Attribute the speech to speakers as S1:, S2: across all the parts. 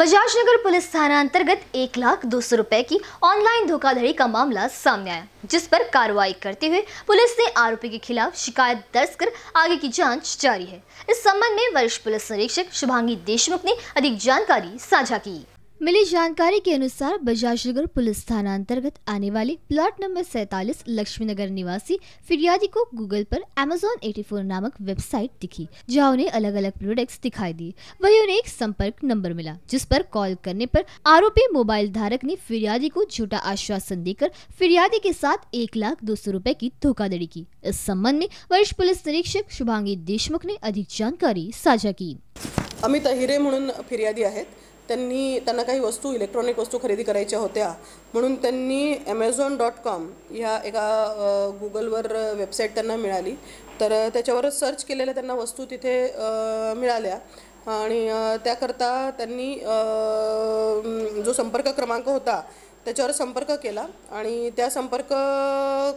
S1: बजाज नगर police थाना अंतर्गत एक लाख दो सौ रूपए की ऑनलाइन धोखाधड़ी का मामला सामने आया जिस पर कार्रवाई करते हुए पुलिस ने आरोपी के खिलाफ शिकायत दर्ज कर आगे की जांच जारी है इस संबंध में वरिष्ठ पुलिस निरीक्षक शुभांगी देशमुख ने अधिक जानकारी साझा की मिली जानकारी के अनुसार बजाज नगर पुलिस थाना अंतर्गत आने वाले प्लॉट नंबर सैतालीस लक्ष्मी नगर निवासी फिरियादी को गूगल पर अमेजोन 84 नामक वेबसाइट दिखी जहां उन्हें अलग अलग प्रोडक्ट्स दिखाई दी वहीं उन्हें एक संपर्क नंबर मिला जिस पर कॉल करने पर आरोपी मोबाइल धारक ने फिरियादी को झूठा आश्वासन देकर फिरियादी के साथ एक लाख दो सौ रूपए की धोखाधड़ी की इस संबंध में वरिष्ठ पुलिस निरीक्षक शुभांगी देशमुख ने अधिक जानकारी साझा की
S2: अमित अहिरे फिर त्यांनी त्यांना काही वस्तू इलेक्ट्रॉनिक वस्तू खरेदी करायच्या होत्या म्हणून त्यांनी ॲमेझॉन डॉट कॉम ह्या एका गुगलवर वेबसाईट त्यांना मिळाली तर त्याच्यावरच सर्च केलेल्या त्यांना वस्तू तिथे मिळाल्या आणि त्याकरता त्यांनी जो संपर्क क्रमांक होता त्याच्यावर संपर्क केला आणि त्या संपर्क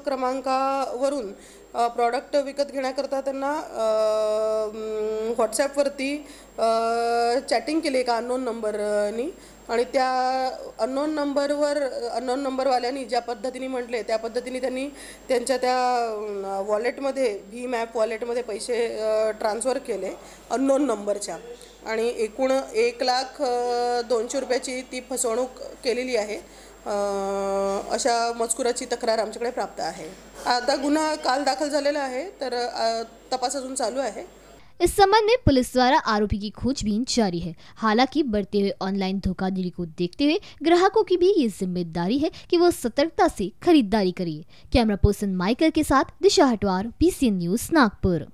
S2: क्रमांकावरून प्रॉडक्ट विकत घेण्याकरता त्यांना व्हॉट्सॲपवरती चॅटिंग केली एका अननोन नंबरनी आणि त्या अननोन नंबरवर अननोन नंबरवाल्यांनी ज्या पद्धतीने म्हटले त्या पद्धतीने त्यांनी त्यांच्या त्या वॉलेटमध्ये भीम ॲप वॉलेटमध्ये पैसे ट्रान्सफर केले अननोन नंबरच्या आणि एकूण एक लाख दोनशे रुपयाची ती फसवणूक केलेली आहे अशा मजकुराची तक्रार आमच्याकडे प्राप्त आहे आता गुन्हा काल दाखल दाखिल है तर तपास अजु चालू है इस संबंध में
S1: पुलिस द्वारा आरोपी की खोजबीन जारी है हालांकि बढ़ते हुए ऑनलाइन धोखाधड़ी को देखते हुए ग्राहकों की भी ये जिम्मेदारी है कि वो सतर्कता से खरीदारी करें कैमरा पर्सन माइकल के साथ दिशा हटवार बीसीएन न्यूज नागपुर